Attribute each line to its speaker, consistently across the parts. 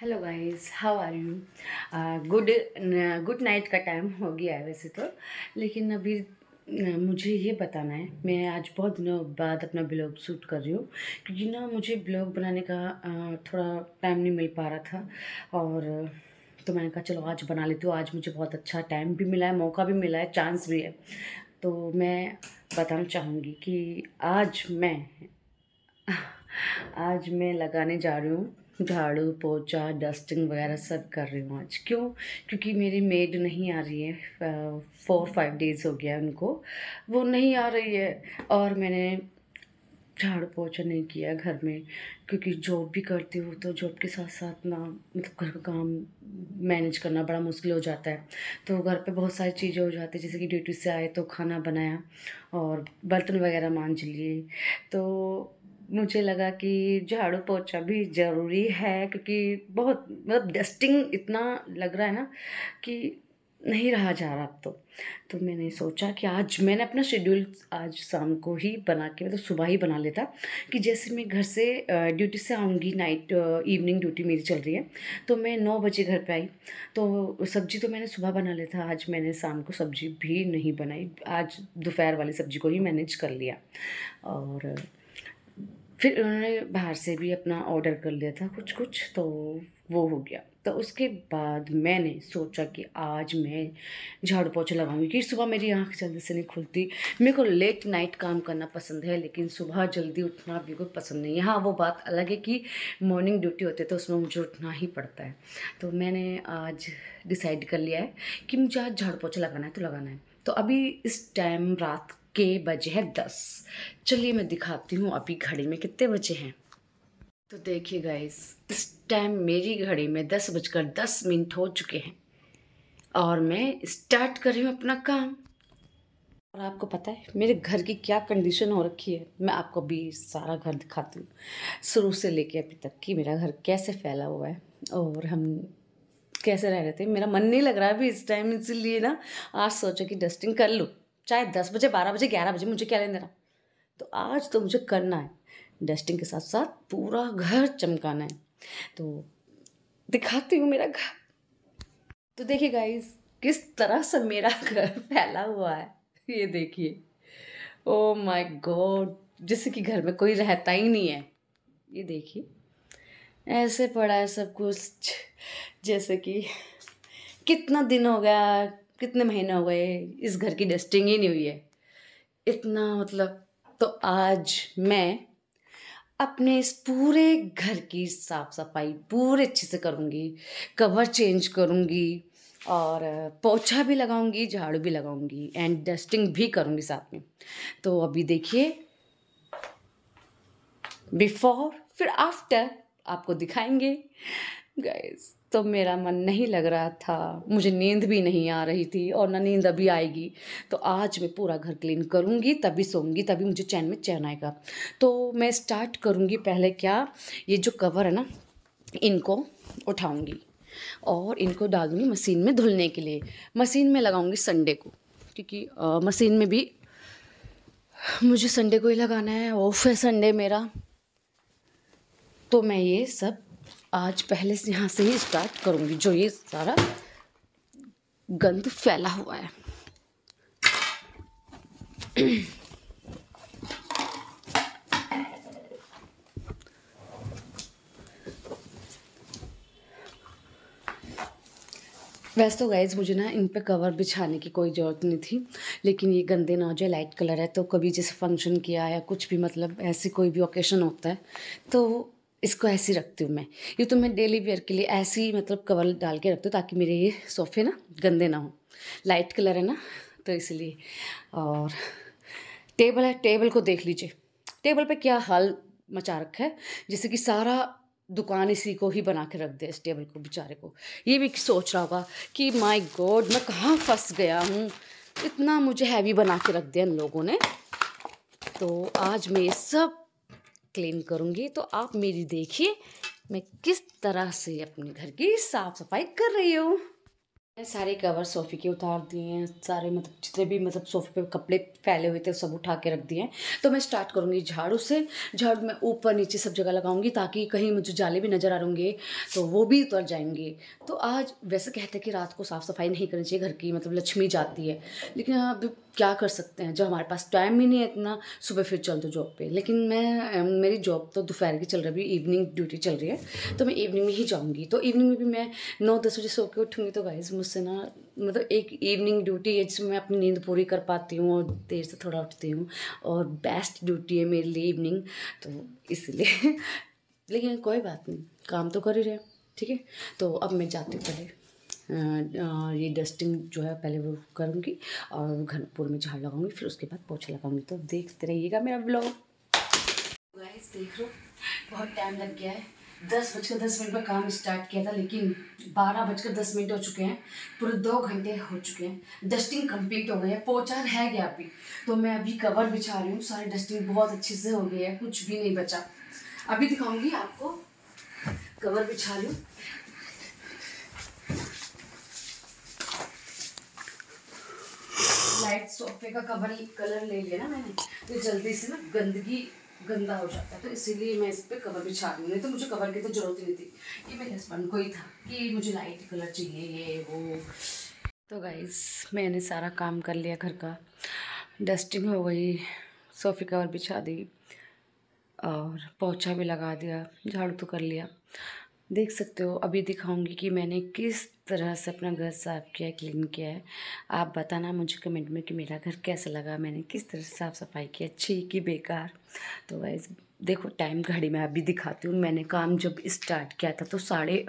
Speaker 1: Hello guys how are you good good night का time हो गया है वैसे तो लेकिन अभी मुझे ये बताना है मैं आज बहुत दिनों बाद अपना ब्लॉग शूट कर रही हूँ क्योंकि ना मुझे ब्लॉग बनाने का थोड़ा टाइम नहीं मिल पा रहा था और तो मैंने कहा चलो आज बना लेती हूँ आज मुझे बहुत अच्छा टाइम भी मिला है मौका भी मिला है चांस भी है तो मैं बताना चाहूँगी कि आज मैं आज मैं लगाने जा रही हूँ झाड़ू पोछा डस्टिंग वगैरह सब कर रही हूँ आज क्यों क्योंकि मेरी मेड नहीं आ रही है फोर फाइव डेज़ हो गया उनको वो नहीं आ रही है और मैंने झाड़ू पोछा नहीं किया घर में क्योंकि जॉब भी करती हूँ तो जॉब के साथ साथ ना मतलब घर का काम मैनेज करना बड़ा मुश्किल हो जाता है तो घर पे बहुत सारी चीज़ें हो जाती है जैसे कि ड्यूटी से आए तो खाना बनाया और बर्तन वगैरह मांझ लिए तो मुझे लगा कि झाड़ू पोछा भी ज़रूरी है क्योंकि बहुत मतलब डस्टिंग इतना लग रहा है ना कि नहीं रहा जा रहा अब तो तो मैंने सोचा कि आज मैंने अपना शेड्यूल आज शाम को ही बना के मतलब सुबह ही बना लेता कि जैसे मैं घर से ड्यूटी से आऊँगी नाइट इवनिंग ड्यूटी मेरी चल रही है तो मैं नौ बजे घर पे आई तो सब्ज़ी तो मैंने सुबह बना लिया था आज मैंने शाम को सब्ज़ी भी नहीं बनाई आज दोपहर वाली सब्ज़ी को ही मैनेज कर लिया और फिर उन्होंने बाहर से भी अपना ऑर्डर कर लिया था कुछ कुछ तो वो हो गया तो उसके बाद मैंने सोचा कि आज मैं झाड़ू पोछा लगाऊंगी क्योंकि सुबह मेरी आँख जल्दी से नहीं खुलती मेरे को लेट नाइट काम करना पसंद है लेकिन सुबह जल्दी उठना बिल्कुल पसंद नहीं है हाँ वो बात अलग है कि मॉर्निंग ड्यूटी होती है तो उसमें मुझे उठना ही पड़ता है तो मैंने आज डिसाइड कर लिया है कि मुझे आज झाड़ू पोछा लगाना है तो लगाना है तो अभी इस टाइम रात के बजे हैं दस चलिए मैं दिखाती हूँ अभी घड़ी में कितने बजे हैं तो देखिए गाइस इस टाइम मेरी घड़ी में दस बजकर दस मिनट हो चुके हैं और मैं स्टार्ट कर रही हूँ अपना काम और आपको पता है मेरे घर की क्या कंडीशन हो रखी है मैं आपको अभी सारा घर दिखाती हूँ शुरू से लेके अभी तक कि मेरा घर कैसे फैला हुआ है और हम कैसे रह रहे थे मेरा मन नहीं लग रहा है अभी इस टाइम इसीलिए ना आज सोचा कि डस्टिंग कर लूँ चाहे दस बजे बारह बजे ग्यारह बजे मुझे क्या लेने देना तो आज तो मुझे करना है डस्टिंग के साथ साथ पूरा घर चमकाना है तो दिखाती हूँ मेरा घर तो देखिए गाइज किस तरह से मेरा घर फैला हुआ है ये देखिए ओ माय गॉड जैसे कि घर में कोई रहता ही नहीं है ये देखिए ऐसे पड़ा है सब कुछ जैसे कि कितना दिन हो गया कितने महीने हो गए इस घर की डस्टिंग ही नहीं हुई है इतना मतलब तो आज मैं अपने इस पूरे घर की साफ सफाई पूरे अच्छे से करूँगी कवर चेंज करूँगी और पोछा भी लगाऊंगी झाड़ू भी लगाऊंगी एंड डस्टिंग भी करूँगी साथ में तो अभी देखिए बिफोर फिर आफ्टर आपको दिखाएंगे गाइस तो मेरा मन नहीं लग रहा था मुझे नींद भी नहीं आ रही थी और ना नींद अभी आएगी तो आज मैं पूरा घर क्लीन करूँगी तभी सोऊंगी तभी मुझे चैन में चैन आएगा तो मैं स्टार्ट करूँगी पहले क्या ये जो कवर है ना इनको उठाऊँगी और इनको डाल दूँगी मशीन में धुलने के लिए मशीन में लगाऊँगी संडे को क्योंकि मशीन में भी मुझे संडे को ही लगाना है ऑफ है संडे मेरा तो मैं ये सब आज पहले से यहाँ से ही स्टार्ट करूँगी जो ये सारा गंद फैला हुआ है वैसे तो गाइज मुझे ना इन पे कवर बिछाने की कोई ज़रूरत नहीं थी लेकिन ये गंदे ना हो जाए लाइट कलर है तो कभी जैसे फंक्शन किया या कुछ भी मतलब ऐसी कोई भी ओकेशन होता है तो इसको ऐसे रखती हूँ मैं ये तो मैं डेली वेयर के लिए ऐसे ही मतलब कवर डाल के रखती हूँ ताकि मेरे ये सोफ़े ना गंदे ना हों लाइट कलर है ना तो इसलिए और टेबल है टेबल को देख लीजिए टेबल पे क्या हाल मचा रखा है जैसे कि सारा दुकान इसी को ही बना के रख दे इस टेबल को बेचारे को ये भी सोच रहा होगा कि माई गॉड मैं कहाँ फंस गया हूँ इतना मुझे हैवी बना के रख दिया इन लोगों ने तो आज मैं ये सब क्लीन करूँगी तो आप मेरी देखिए मैं किस तरह से अपने घर की साफ़ सफाई कर रही हूँ मैंने सारे कवर सोफ़े के उतार दिए हैं सारे मतलब जितने भी मतलब सोफ़े पे कपड़े फैले हुए थे सब उठा के रख दिए हैं तो मैं स्टार्ट करूँगी झाड़ू से झाड़ू मैं ऊपर नीचे सब जगह लगाऊंगी ताकि कहीं मुझे जाले भी नज़र आ रहेंगे तो वो भी उतर जाएंगे तो आज वैसे कहते हैं कि रात को साफ़ सफाई नहीं करनी चाहिए घर की मतलब लक्ष्मी जाती है लेकिन क्या कर सकते हैं जब हमारे पास टाइम ही नहीं है इतना सुबह फिर चल दो जॉब पे लेकिन मैं मेरी जॉब तो दोपहर की चल रही है इवनिंग ड्यूटी चल रही है तो मैं इवनिंग में ही जाऊँगी तो इवनिंग में भी मैं नौ दस बजे सो के उठूँगी तो गाइज मुझसे ना मतलब एक इवनिंग ड्यूटी है जिसमें मैं अपनी नींद पूरी कर पाती हूँ और देर से थोड़ा उठती हूँ और बेस्ट ड्यूटी है मेरे लिए इवनिंग तो इसलिए लेकिन कोई बात नहीं काम तो कर ही रहे ठीक है तो अब मैं जाती हूँ पहले ये डस्टिंग जो है पहले वो करूँगी और घर पूरे में झाड़ लगाऊंगी फिर उसके बाद पोछा लगाऊंगी तो देखते रहिएगा मेरा ब्लॉग गाइस देख लो बहुत टाइम लग गया है दस बजकर दस मिनट पर काम स्टार्ट किया था लेकिन बारह बजकर दस मिनट हो चुके हैं पूरे दो घंटे हो चुके हैं डस्टिंग कंप्लीट हो गई है पोचा रह गया अभी तो मैं अभी कवर बिछा रही हूँ सारी डस्टिंग बहुत अच्छे से हो गई है कुछ भी नहीं बचा अभी दिखाऊंगी आपको कवर बिछा लूँ लाइट सोफे का कवर कलर ले लिया ना मैंने तो जल्दी से ना गंदगी गंदा हो जाता है तो इसीलिए मैं इस पर कवर बिछा रही हूँ नहीं तो मुझे कवर की तो ज़रूरत नहीं थी ये मेरे हस्बैंड को ही था कि मुझे लाइट कलर चाहिए ये वो तो गाइस मैंने सारा काम कर लिया घर का डस्टिंग हो गई सोफे कवर बिछा दी और पोछा भी लगा दिया झाड़ू तो कर लिया देख सकते हो अभी दिखाऊंगी कि मैंने किस तरह से अपना घर साफ़ किया क्लीन किया है आप बताना मुझे कमेंट में कि मेरा घर कैसा लगा मैंने किस तरह से साफ़ सफाई की अच्छी कि बेकार तो वाइज देखो टाइम घड़ी में अभी दिखाती हूँ मैंने काम जब स्टार्ट किया था तो साढ़े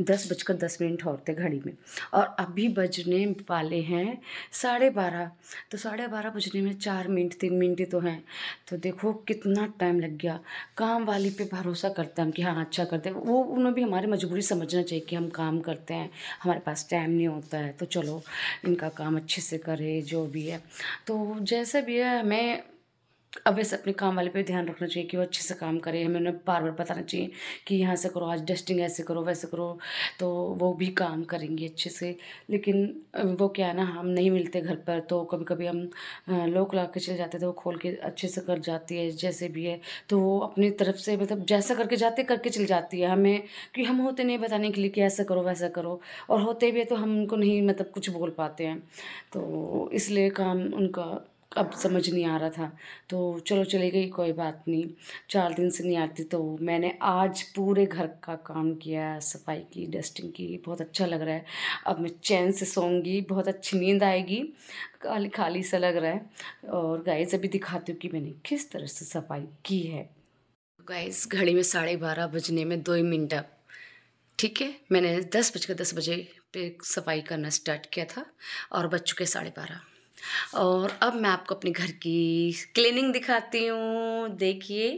Speaker 1: दस बजकर दस मिनट और थे घड़ी में और अभी बजने वाले हैं साढ़े बारह तो साढ़े बारह बजने में चार मिनट तीन मिनट ही तो हैं तो देखो कितना टाइम लग गया काम वाले पे भरोसा करते हैं हम कि हाँ अच्छा करते हैं वो उन्हें भी हमारी मजबूरी समझना चाहिए कि हम काम करते हैं हमारे पास टाइम नहीं होता है तो चलो इनका काम अच्छे से करे जो भी है तो जैसे भी है हमें अब वैसे अपने काम वाले पे ध्यान रखना चाहिए कि वो अच्छे से काम करे हमें उन्हें बार बार बताना चाहिए कि यहाँ से करो आज डस्टिंग ऐसे करो वैसे करो तो वो भी काम करेंगे अच्छे से लेकिन वो क्या है ना हम नहीं मिलते घर पर तो कभी कभी हम लोग ला के चले जाते थे तो वो खोल के अच्छे से कर जाती है जैसे भी है तो वो अपनी तरफ से मतलब जैसा करके जाते करके चल जाती है हमें कि हम होते नहीं बताने के लिए कि ऐसा करो वैसा करो और होते भी है तो हम उनको नहीं मतलब कुछ बोल पाते हैं तो इसलिए काम उनका अब समझ नहीं आ रहा था तो चलो चली गई कोई बात नहीं चार दिन से नहीं आती तो मैंने आज पूरे घर का काम किया सफाई की डस्टिंग की बहुत अच्छा लग रहा है अब मैं चैन से सोऊंगी बहुत अच्छी नींद आएगी खाली खाली सा लग रहा है और गाइस अभी दिखाती हूँ कि मैंने किस तरह से सफाई की है गाइस घड़ी में साढ़े बारह बजने में दो ही मिनट अब ठीक है मैंने दस बजकर दस बजे पे सफाई करना स्टार्ट किया था और बज चुके साढ़े बारह और अब मैं आपको अपने घर की क्लीनिंग दिखाती हूँ देखिए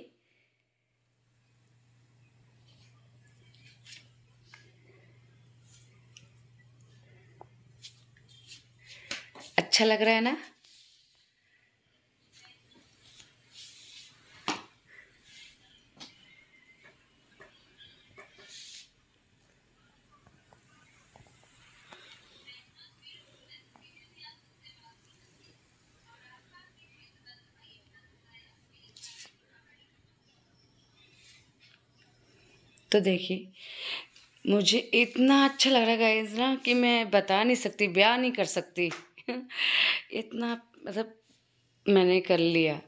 Speaker 1: अच्छा लग रहा है ना तो देखिए मुझे इतना अच्छा लग रहा है ना कि मैं बता नहीं सकती ब्याह नहीं कर सकती इतना मतलब मैंने कर लिया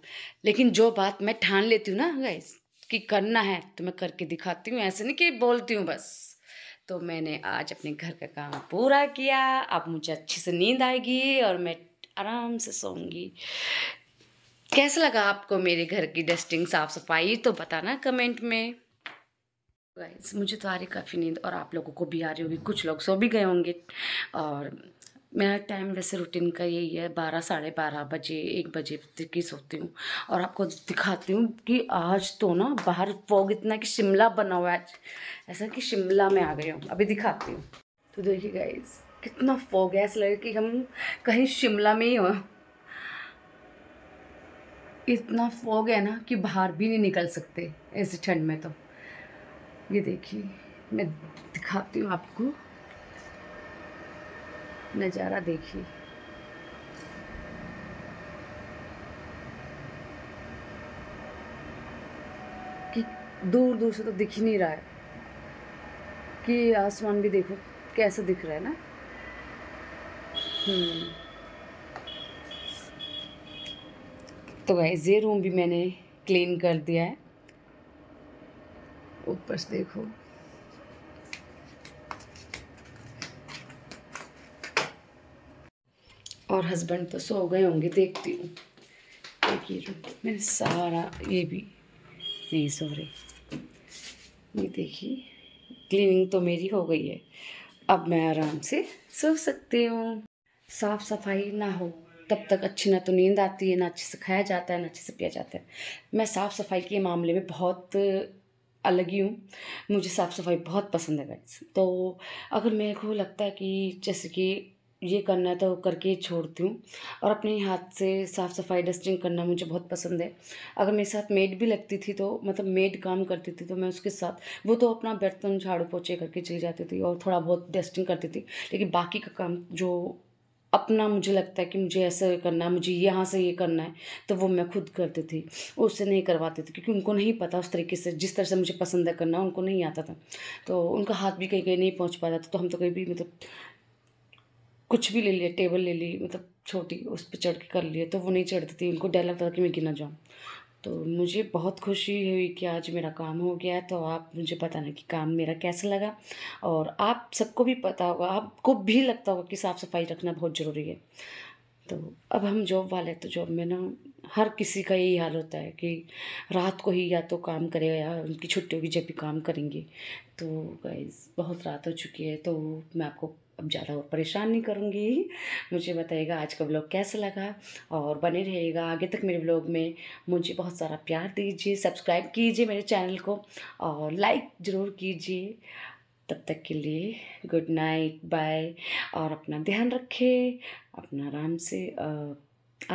Speaker 1: लेकिन जो बात मैं ठान लेती हूँ ना गाइज कि करना है तो मैं करके दिखाती हूँ ऐसे नहीं कि बोलती हूँ बस तो मैंने आज अपने घर का काम पूरा किया अब मुझे अच्छे से नींद आएगी और मैं आराम से सोऊंगी कैसा लगा आपको मेरे घर की डस्टिंग साफ़ सफाई तो बताना कमेंट में गाइस मुझे तो आ रही काफ़ी नींद और आप लोगों को भी आ रही होगी कुछ लोग सो भी गए होंगे और मेरा टाइम वैसे रूटीन का यही है बारह साढ़े बारह बजे एक बजे तक ही सोती हूँ और आपको दिखाती हूँ कि आज तो ना बाहर फोग इतना कि शिमला बना हुआ है ऐसा कि शिमला में आ गए हूँ अभी दिखाती हूँ तो देखिए गाइज कितना फोग है ऐसा लगे कि हम कहीं शिमला में ही हो इतना फोग है ना कि बाहर भी नहीं निकल सकते ऐसे ठंड में तो ये देखिए मैं दिखाती हूँ आपको नज़ारा देखिए कि दूर दूर से तो दिख ही नहीं रहा है कि आसमान भी देखो कैसा दिख रहा है ना हम्म। तो वैसे रूम भी मैंने क्लीन कर दिया है ऊपर से देखो और हस्बैंड तो सो गए होंगे देखती हूँ देखिए मैंने सारा ये भी नहीं सो रहे ये देखिए क्लीनिंग तो मेरी हो गई है अब मैं आराम से सो सकती हूँ साफ़ सफाई ना हो तब तक अच्छी ना तो नींद आती है ना अच्छे से खाया जाता है ना अच्छे से पिया जाता है मैं साफ़ सफाई के मामले में बहुत अलग ही हूँ मुझे साफ़ सफाई बहुत पसंद है गाइस तो अगर मेरे को लगता है कि जैसे कि ये करना है तो करके छोड़ती हूँ और अपने हाथ से साफ़ सफाई डस्टिंग करना मुझे बहुत पसंद है अगर मेरे साथ मेड भी लगती थी तो मतलब मेड काम करती थी तो मैं उसके साथ वो तो अपना बर्तन झाड़ू पोछे करके चली जाती थी और थोड़ा बहुत डस्टिंग करती थी लेकिन बाकी का काम जो अपना मुझे लगता है कि मुझे ऐसे करना है मुझे यहाँ से ये करना है तो वो मैं खुद करती थी उससे नहीं करवाती थी क्योंकि उनको नहीं पता उस तरीके से जिस तरह से मुझे पसंद है करना उनको नहीं आता था तो उनका हाथ भी कहीं कहीं नहीं पहुँच पाता था तो हम तो कहीं भी मतलब कुछ भी ले लिया टेबल ले ली मतलब छोटी उस पर चढ़ के कर लिए तो वो नहीं चढ़ती थी उनको डर लगता था कि मैं गिना जाऊँ तो मुझे बहुत खुशी हुई कि आज मेरा काम हो गया तो आप मुझे बताना कि काम मेरा कैसा लगा और आप सबको भी पता होगा आपको भी लगता होगा कि साफ़ सफाई रखना बहुत ज़रूरी है तो अब हम जॉब वाले तो जॉब में ना हर किसी का यही हाल होता है कि रात को ही या तो काम करे या उनकी छुट्टी होगी जब भी काम करेंगे तो गाइज बहुत रात हो चुकी है तो मैं आपको अब ज़्यादा परेशान नहीं करूँगी मुझे बताइएगा आज का ब्लॉग कैसा लगा और बने रहिएगा आगे तक मेरे ब्लॉग में मुझे बहुत सारा प्यार दीजिए सब्सक्राइब कीजिए मेरे चैनल को और लाइक ज़रूर कीजिए तब तक के लिए गुड नाइट बाय और अपना ध्यान रखें अपना आराम से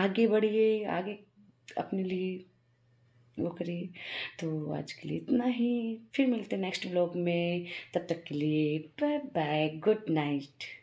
Speaker 1: आगे बढ़िए आगे अपने लिए वो करिए तो आज के लिए इतना ही फिर मिलते नेक्स्ट ब्लॉग में तब तक के लिए बाय बाय गुड नाइट